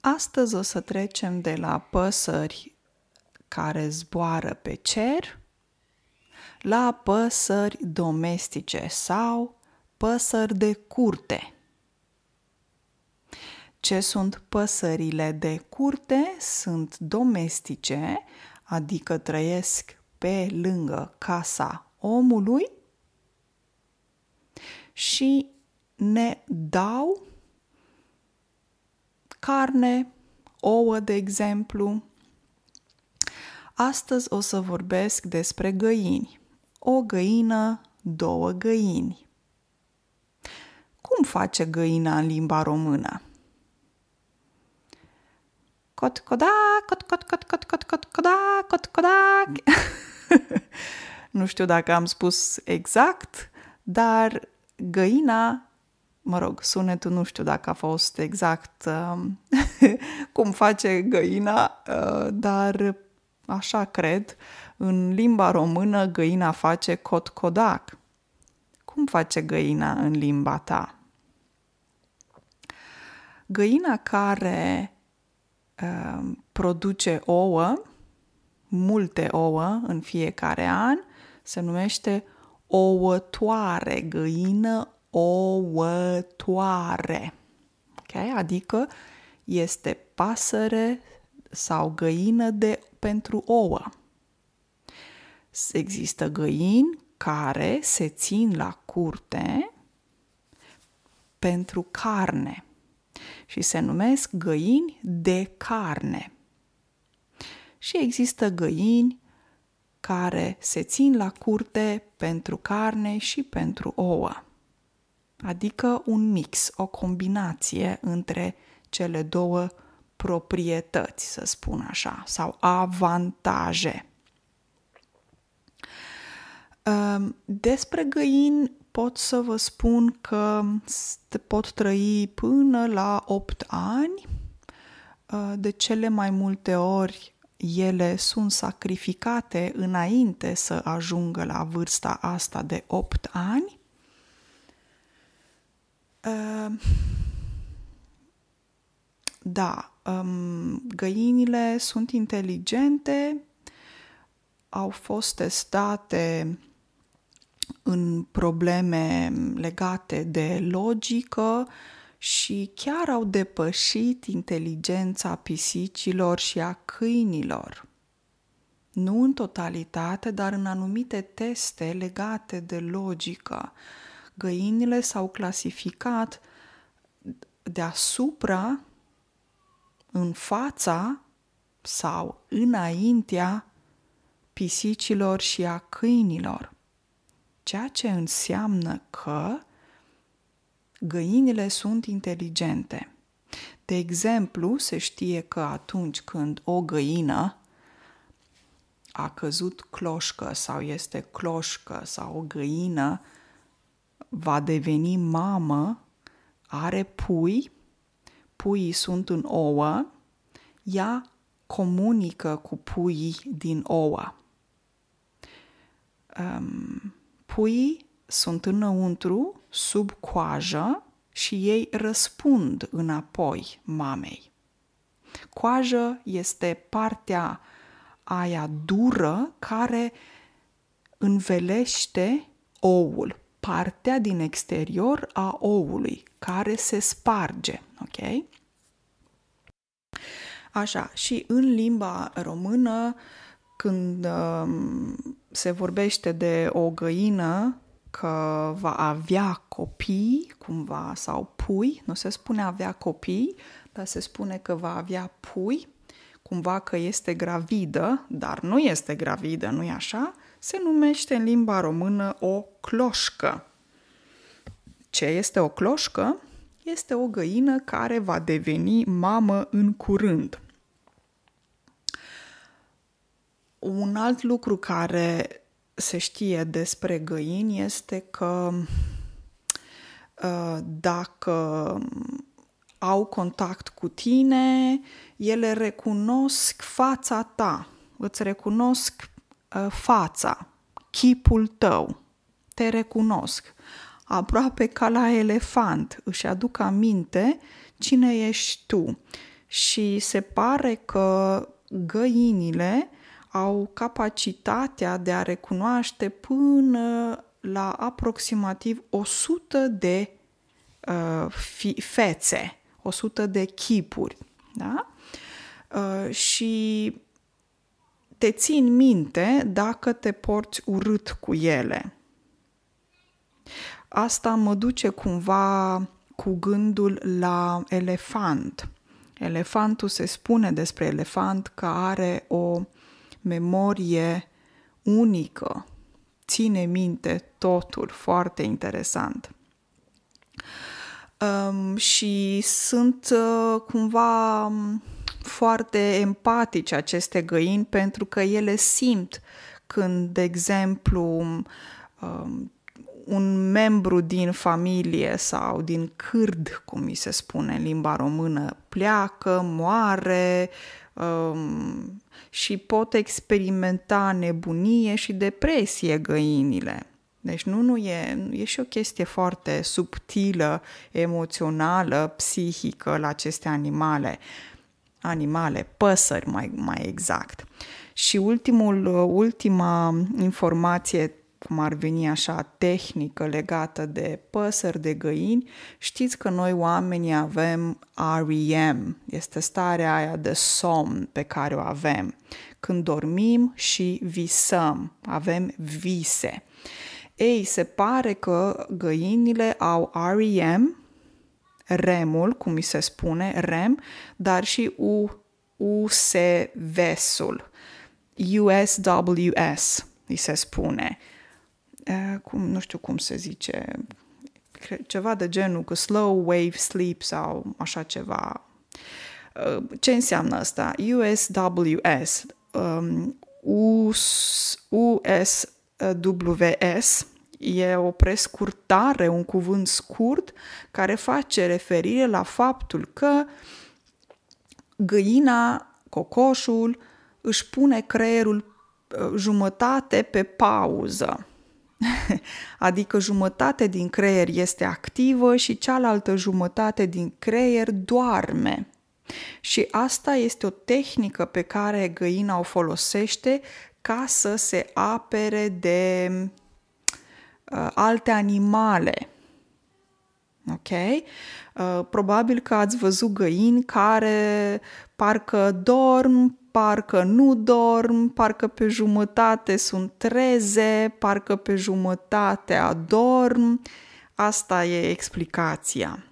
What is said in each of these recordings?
Astăzi o să trecem de la păsări care zboară pe cer la păsări domestice sau păsări de curte. Ce sunt păsările de curte? Sunt domestice, adică trăiesc pe lângă casa omului și ne dau carne, ouă, de exemplu. Astăzi o să vorbesc despre găini. O găină, două găini. Cum face găina în limba română? Cot coda, cot cot cot cot cot cot coda, cot coda. nu știu dacă am spus exact, dar găina mă rog, sunetul nu știu dacă a fost exact uh, cum face găina, uh, dar așa cred, în limba română găina face cot-codac. Cum face găina în limba ta? Găina care uh, produce ouă, multe ouă în fiecare an, se numește ouătoare, găină ouătoare. Okay? Adică este pasăre sau găină de, pentru ouă. Există găini care se țin la curte pentru carne și se numesc găini de carne. Și există găini care se țin la curte pentru carne și pentru ouă adică un mix, o combinație între cele două proprietăți, să spun așa, sau avantaje. Ehm, despre găini pot să vă spun că pot trăi până la 8 ani. Ehm, de cele mai multe ori ele sunt sacrificate înainte să ajungă la vârsta asta de 8 ani Ehm, da, um, găinile sunt inteligente, au fost testate în probleme legate de logică și chiar au depășit inteligența pisicilor și a câinilor. Nu în totalitate, dar în anumite teste legate de logică. Uh, găinile s-au clasificat deasupra, în fața sau înaintea pisicilor și a câinilor, ceea ce înseamnă că găinile sunt inteligente. De exemplu, se știe că atunci când o găină a căzut cloșcă sau este cloșcă sau o găină va deveni mamă are pui, puii sunt în ouă, ea comunică cu puii din ouă. Um, puii sunt înăuntru, sub coajă și ei răspund înapoi mamei. Coajă este partea aia dură care învelește oul, partea din exterior a oului care se sparge, ok? Așa, și în limba română, când um, se vorbește de o găină că va avea copii, cumva, sau pui, nu se spune avea copii, dar se spune că va avea pui, cumva că este gravidă, dar nu este gravidă, nu-i așa? se numește în limba română o cloșcă. Ce este o cloșcă? Este o găină care va deveni mamă în curând. Un alt lucru care se știe despre găini este că uh, dacă au contact cu tine, ele recunosc fața ta, îți recunosc Uh, fața, chipul tău, te recunosc. Aproape ca la elefant își aduc aminte cine ești tu. Și se pare că găinile au capacitatea de a recunoaște până la aproximativ 100 de uh, fi, fețe, 100 de chipuri. Da? Uh, și te țin minte dacă te porți urât cu ele. Asta mă duce cumva cu gândul la elefant. Elefantul se spune despre elefant că are o memorie unică, ține minte totul, foarte interesant. Um, și sunt uh, cumva foarte empatice aceste găini pentru că ele simt când, de exemplu, um, un membru din familie sau din cârd, cum mi se spune în limba română, pleacă, moare um, și pot experimenta nebunie și depresie găinile. Deci nu, nu e, e și o chestie foarte subtilă, emoțională, psihică la aceste animale. Uh, animale, păsări mai, mai exact. Și ultimul, ultima informație cum ar veni așa, tehnică legată de păsări, de găini, știți că noi oamenii avem REM, este starea aia de somn pe care o avem, când dormim și visăm, avem vise. Ei, se pare că găinile au REM, remul, cum mi se spune, rem, dar și U, USV-sul, USWS, îi se spune. E, cum, nu știu cum se zice, ceva de genul că slow wave sleep sau așa ceva. ce înseamnă asta? USWS, um, US, USWS, E o prescurtare, un cuvânt scurt care face referire la faptul că găina, cocoșul, își pune creierul uh, jumătate pe pauză. adică jumătate din creier este activă și cealaltă jumătate din creier doarme. Și asta este o tehnică pe care găina o folosește ca să se apere de uh, alte animale. Ok? Uh, probabil că ați văzut găini care parcă dorm, parcă nu dorm, parcă pe jumătate sunt treze, parcă pe jumătate adorm. Asta e explicația.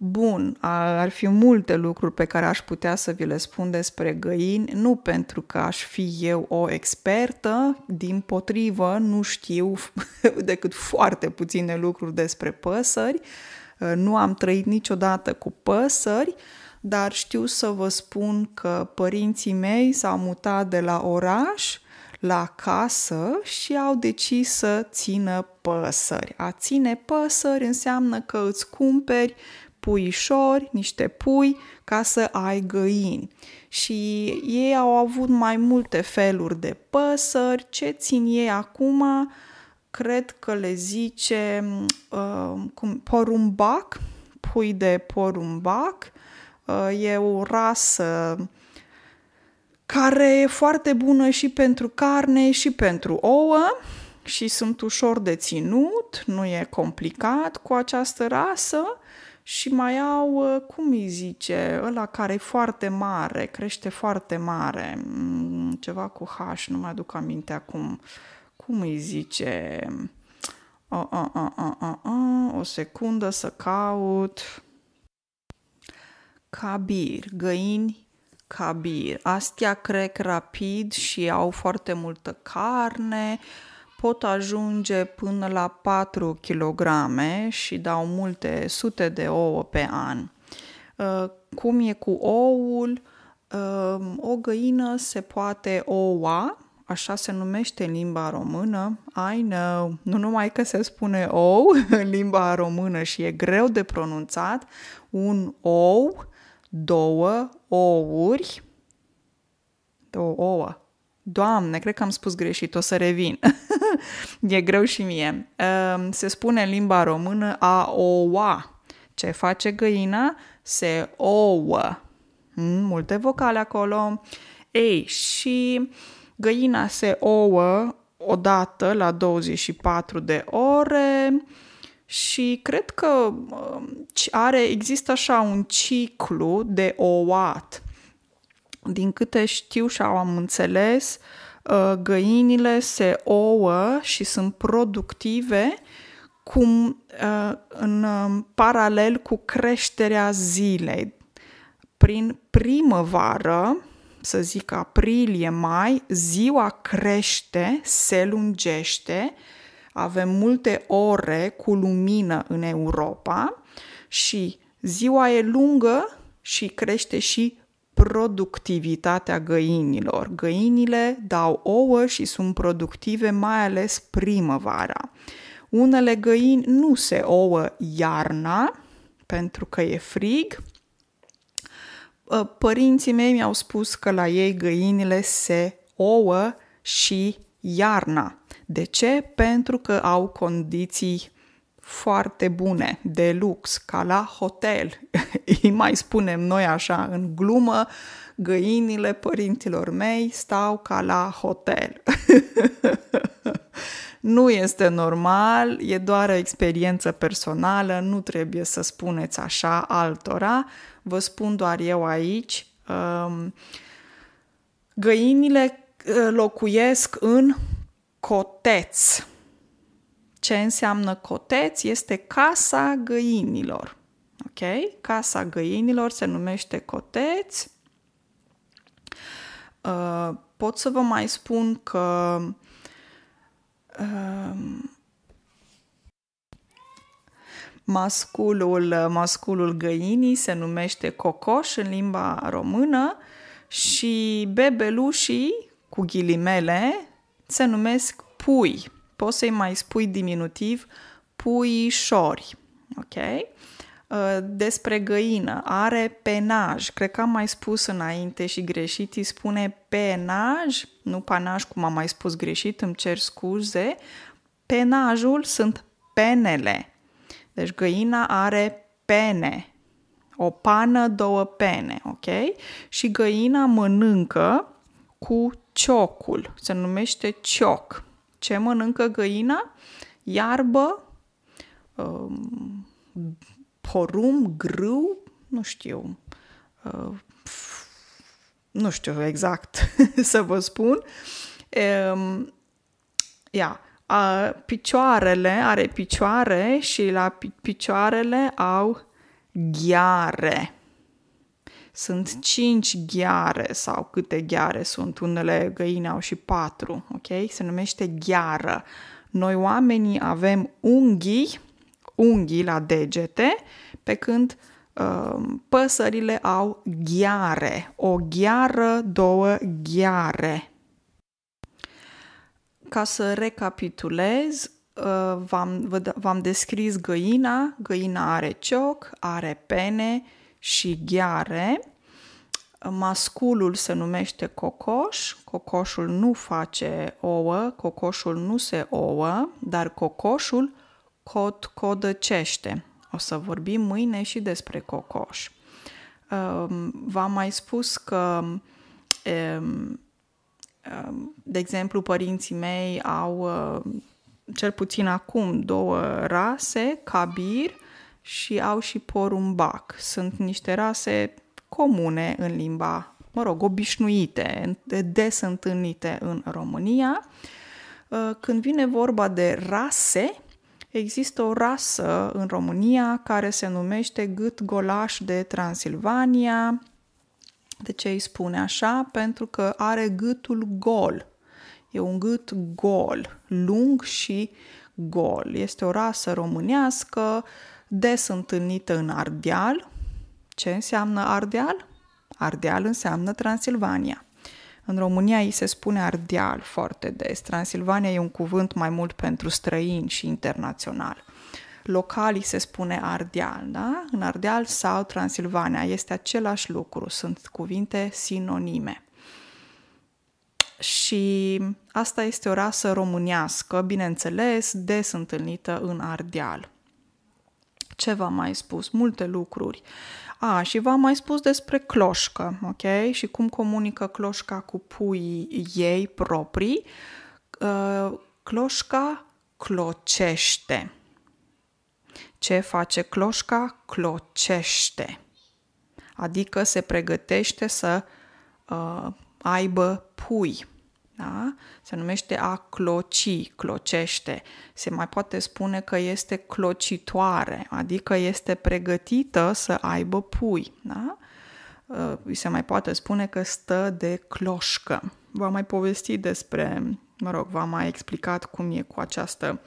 Bun, ar fi multe lucruri pe care aș putea să vi le spun despre găini, nu pentru că aș fi eu o expertă, din potrivă, nu știu decât foarte puține lucruri despre păsări, nu am trăit niciodată cu păsări, dar știu să vă spun că părinții mei s-au mutat de la oraș la casă și au decis să țină păsări. A ține păsări înseamnă că îți cumperi puișori, niște pui, ca să ai găini. Și ei au avut mai multe feluri de păsări. Ce țin ei acum? Cred că le zice uh, cum, porumbac, pui de porumbac. Uh, e o rasă care e foarte bună și pentru carne și pentru ouă și sunt ușor de ținut, nu e complicat cu această rasă și mai au, uh, cum îi zice, ăla care e foarte mare, crește foarte mare, mm, ceva cu H, nu mai aduc aminte acum, cum îi zice, o, o o o o o o secundă să caut, cabir, găini cabir. Astea crec rapid și au foarte multă carne, uh, pot ajunge până la 4 kg și dau multe sute de ouă pe an. Uh, cum e cu oul? Uh, o găină se poate oua, așa se numește în limba română, I know, nu numai că se spune ou în limba română și e greu de pronunțat, un ou, două ouri, două ouă, Doamne, cred că am spus greșit, o să revin. e greu și mie. Ehm, se spune în limba română a oua. Ce face găina? Se ouă. Hmm, multe vocale acolo. Ei, și găina se ouă odată la 24 de ore și cred că ehm, are, există așa un ciclu de ouat din câte știu și am înțeles, uh, găinile se ouă și sunt productive cum uh, în um, paralel cu creșterea zilei. Prin primăvară, să zic aprilie-mai, ziua crește, se lungește, avem multe ore cu lumină în Europa și ziua e lungă și crește și productivitatea găinilor. Găinile dau ouă și sunt productive mai ales primăvara. Unele găini nu se ouă iarna pentru că e frig. Ă, părinții mei mi-au spus că la ei găinile se ouă și iarna. De ce? Pentru că au condiții foarte bune, de lux, ca la hotel. Îi mai spunem noi așa în glumă, găinile părinților mei stau ca la hotel. nu este normal, e doar o experiență personală, nu trebuie să spuneți așa altora. Vă spun doar eu aici. Um, găinile uh, locuiesc în coteți ce înseamnă coteț este casa găinilor. Ok? Casa găinilor se numește coteț. Uh, pot să vă mai spun că uh, masculul, masculul găinii se numește cocoș în limba română și bebelușii, cu ghilimele, se numesc pui poți să-i mai spui diminutiv puișori, ok? Uh, despre găină, are penaj. Cred că am mai spus înainte și greșit, îi spune penaj, nu panaj, cum am mai spus greșit, îmi cer scuze. Penajul sunt penele. Deci găina are pene, o pană, două pene, ok? Și găina mănâncă cu ciocul, se numește cioc. Ce mănâncă găina? Iarbă, um, porum, grâu, nu știu, uh, nu știu exact să vă spun. Um, ia, picioarele, are picioare și la picioarele au ghiare sunt mhm. cinci ghiare sau câte ghiare sunt, unele găini au și patru, ok? Se numește gheară. Noi oamenii avem unghii, unghii la degete, pe când uh, păsările au ghiare, o ghiară, două ghiare. Ca să recapitulez, uh, v-am, v-am descris găina, găina are cioc, are pene, și ghiare. Masculul se numește cocoș, cocoșul nu face ouă, cocoșul nu se ouă, dar cocoșul cod codăcește. O să vorbim mâine și despre cocoș. Ehm, v-am mai spus că, ehm, ehm, de exemplu, părinții mei au cel puțin acum două rase, cabir și au și porumbac. Sunt niște rase comune în limba, mă rog, obișnuite, des întâlnite în România. Uh, când vine vorba de rase, există o rasă în România care se numește gât golaș de Transilvania. De ce îi spune așa? Pentru că are gâtul gol. E un gât gol, lung și gol. Este o rasă românească uh, des întâlnită în Ardeal. Ce înseamnă Ardeal? Ardeal înseamnă Transilvania. În România îi se spune Ardeal foarte des. Transilvania e un cuvânt mai mult pentru străini și internațional. Localii se spune Ardeal, da? În Ardeal sau Transilvania este același lucru, sunt cuvinte sinonime și asta este o rasă românească, bineînțeles, des întâlnită în Ardeal ce v-am mai spus? Multe lucruri. A, și v-am mai spus despre cloșcă, ok? Și cum comunică cloșca cu puii ei proprii. Ă, cloșca clocește. Ce face cloșca? Clocește. Adică se pregătește să uh, aibă pui da? se numește a cloci, clocește. Se mai poate spune că este clocitoare, adică este pregătită să aibă pui. Da? Uh, se mai poate spune că stă de cloșcă. V-am mai povestit despre, mă rog, v-am mai explicat cum e cu această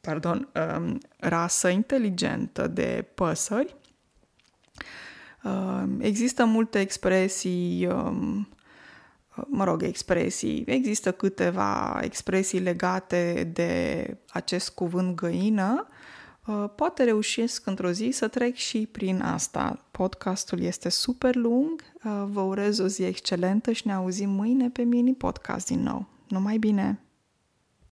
pardon, um, rasă inteligentă de păsări. Uh, există multe expresii um, mă rog, expresii. Există câteva expresii legate de acest cuvânt găină. Uh, poate reușesc într-o zi să trec și prin asta. Podcastul este super lung, uh, vă urez o zi excelentă și ne auzim mâine pe mini podcast din nou. Numai bine!